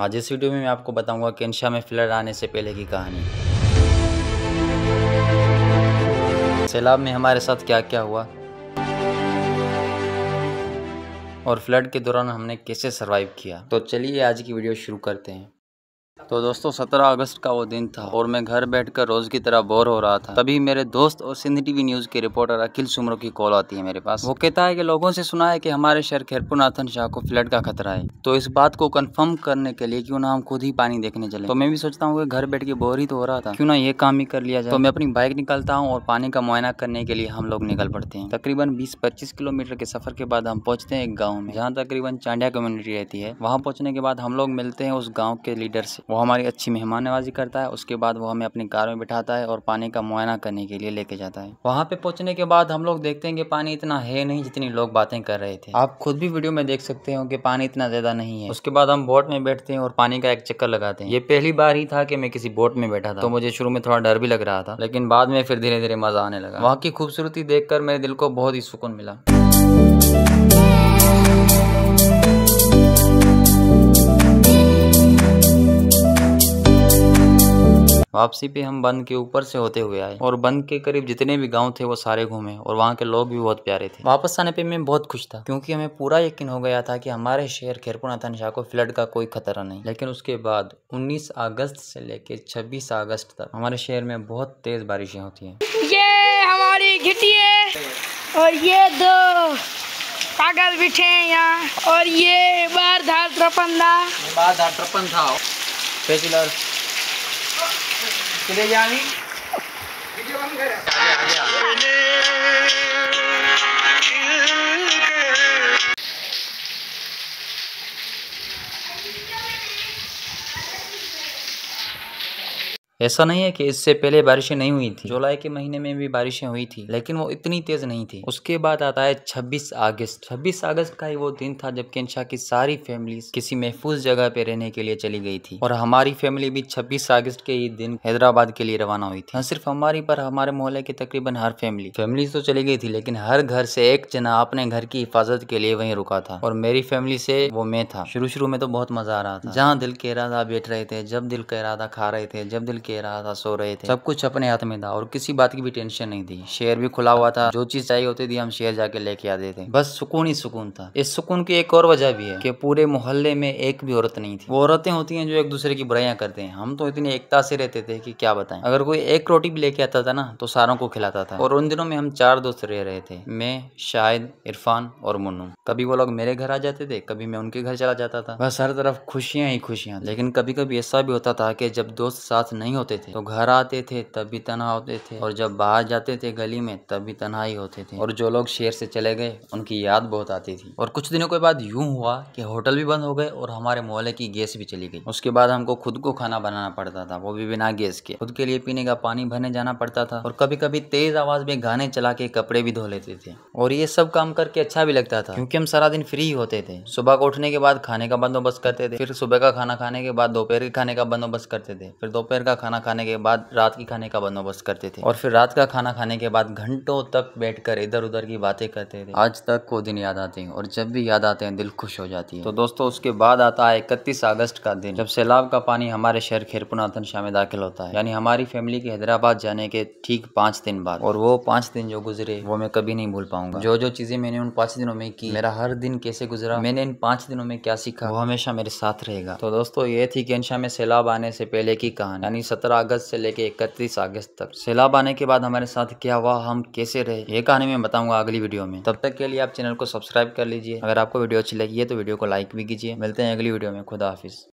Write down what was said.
आज हाँ, इस वीडियो में मैं आपको बताऊंगा केनशा में फ्लड आने से पहले की कहानी सैलाब में हमारे साथ क्या क्या हुआ और फ्लड के दौरान हमने कैसे सरवाइव किया तो चलिए आज की वीडियो शुरू करते हैं तो दोस्तों 17 अगस्त का वो दिन था और मैं घर बैठकर रोज़ की तरह बोर हो रहा था तभी मेरे दोस्त और सिंधी टीवी न्यूज़ के रिपोर्टर अखिल सुमरो की कॉल आती है मेरे पास वो कहता है कि लोगों से सुना है कि हमारे शहर खेरपुरनाथन शाह को फ्लड का खतरा है तो इस बात को कंफर्म करने के लिए क्यों ना हम खुद ही पानी देखने चले तो मैं भी सोचता हूँ की घर बैठ के बोर ही तो हो रहा था क्यों ना ये काम ही कर लिया जाए तो मैं अपनी बाइक निकलता हूँ और पानी का मुआयना करने के लिए हम लोग निकल पड़ते हैं तकरीबन बीस पच्चीस किलोमीटर के सफर के बाद हम पहुँचते हैं एक गाँव में जहाँ तकरीबन चांडिया कम्युनिटी रहती है वहाँ पहुँचने के बाद हम लोग मिलते हैं उस गाँव के लीडर से वो हमारी अच्छी मेहमान नवाजी करता है उसके बाद वो हमें अपनी कार में बिठाता है और पानी का मुआयना करने के लिए लेके जाता है वहाँ पे पहुँचने के बाद हम लोग देखते हैं कि पानी इतना है नहीं जितनी लोग बातें कर रहे थे आप खुद भी वीडियो में देख सकते हो कि पानी इतना ज़्यादा नहीं है उसके बाद हम बोट में बैठते हैं और पानी का एक चक्कर लगाते हैं ये पहली बार ही था कि मैं किसी बोट में बैठा था तो मुझे शुरू में थोड़ा डर भी लग रहा था लेकिन बाद में फिर धीरे धीरे मज़ा आने लगा वहाँ की खूबसूरती देख मेरे दिल को बहुत ही सुकून मिला वापसी पे हम बंद के ऊपर से होते हुए आए और बंद के करीब जितने भी गाँव थे वो सारे घूमे और वहाँ के लोग भी बहुत प्यारे थे वापस आने पे मैं बहुत खुश था क्योंकि हमें पूरा यकीन हो गया था कि हमारे शहर खेरपुना नाथन को फ्लड का कोई खतरा नहीं लेकिन उसके बाद उन्नीस अगस्त से लेकर छब्बीस अगस्त तक हमारे शहर में बहुत तेज बारिशें होती है ये हमारी घिटी है और ये दो पागल बिठे हैं यहाँ और ये बार धार त्रपन था बार धार त्रपन था चले जाएंगे ऐसा नहीं है कि इससे पहले बारिशें नहीं हुई थी जुलाई के महीने में भी बारिशें हुई थी लेकिन वो इतनी तेज नहीं थी उसके बाद आता है 26 अगस्त 26 अगस्त का ही वो दिन था जबकि इंशा की सारी फैमिली किसी महफूज जगह पे रहने के लिए चली गई थी और हमारी फैमिली भी छब्बीस अगस्त के ही दिन हैदराबाद के लिए रवाना हुई थी न सिर्फ हमारी पर हमारे मोहल्ले की तकरीबन हर फैमिली फैमिली तो चली गई थी लेकिन हर घर से एक जना अपने घर की हिफाजत के लिए वही रुका था और मेरी फैमिली से वो मैं था शुरू शुरू में तो बहुत मजा आ रहा था जहाँ दिल कह रहा था बैठ रहे थे जब दिल कह रहा था खा रहे थे जब दिल कह रहा था सो रहे थे सब कुछ अपने हाथ में था और किसी बात की भी टेंशन नहीं थी शेयर भी खुला हुआ था जो चीज चाहिए होती थी हम शेयर जाके लेके आते थे बस सुकून ही सुकून था इस सुकून की एक और वजह भी है कि पूरे मोहल्ले में एक भी औरत नहीं थी वो औरतें होती हैं जो एक दूसरे की बुराइयां करते हैं हम तो इतनी एकता से रहते थे कि क्या बताएं अगर कोई एक रोटी भी लेके आता था ना तो सारों को खिलाता था और उन दिनों में हम चार दोस्त रह रहे थे मैं शाहिद इरफान और मुन्नू कभी वो लोग मेरे घर आ जाते थे कभी मैं उनके घर चला जाता था बस हर तरफ खुशियां ही खुशियां लेकिन कभी कभी ऐसा भी होता था कि जब दोस्त साथ नहीं होते थे तो घर आते थे तब भी तनहा होते थे और जब बाहर जाते थे गली में तब भी तनहाई होते थे और जो लोग शहर से चले गए उनकी याद बहुत आती थी और कुछ दिनों के बाद यूं हुआ कि होटल भी बंद हो गए और हमारे मोहल्ले की गैस भी चली गई उसके बाद हमको खुद को खाना बनाना पड़ता था वो भी बिना गैस के खुद के लिए पीने का पानी भरने जाना पड़ता था और कभी कभी तेज आवाज में गाने चला के कपड़े भी धो लेते थे और ये सब काम करके अच्छा भी लगता था क्योंकि हम सारा दिन फ्री होते थे सुबह को उठने के बाद खाने का बंदोबस्त करते थे फिर सुबह का खाना खाने के बाद दोपहर के खाने का बंदोबस्त करते थे फिर दोपहर का खाना खाने के बाद रात की खाने का बंदोबस्त करते थे और फिर रात का खाना खाने के बाद घंटों तक बैठकर इधर उधर की बातें करते थे आज तक वो दिन याद आते हैं और जब भी याद आते हैं दिल खुश हो जाती है तो दोस्तों उसके बाद आता है इकतीस अगस्त का दिन जब सैलाब का पानी हमारे शहर खेरपुना शाह में दाखिल होता है यानी हमारी फैमिली के हैदराबाद जाने के ठीक पांच दिन बाद और वो पाँच दिन जो गुजरे वो मैं कभी नहीं भूल पाऊंगा जो जो चीज़ें मैंने उन पाँच दिनों में की मेरा हर दिन कैसे गुजरा मैंने इन पाँच दिनों में क्या सीखा वो हमेशा मेरे साथ रहेगा तो दोस्तों ये थी कि में सैलाब आने से पहले की कहानी यानी सत्रह अगस्त से लेकर इकतीस अगस्त तक सैलाब आने के बाद हमारे साथ क्या हुआ हम कैसे रहे ये कहानी मैं बताऊंगा अगली वीडियो में तब तक के लिए आप चैनल को सब्सक्राइब कर लीजिए अगर आपको वीडियो अच्छी लगी है तो वीडियो को लाइक भी कीजिए मिलते हैं अगली वीडियो में खुदा हाफिज़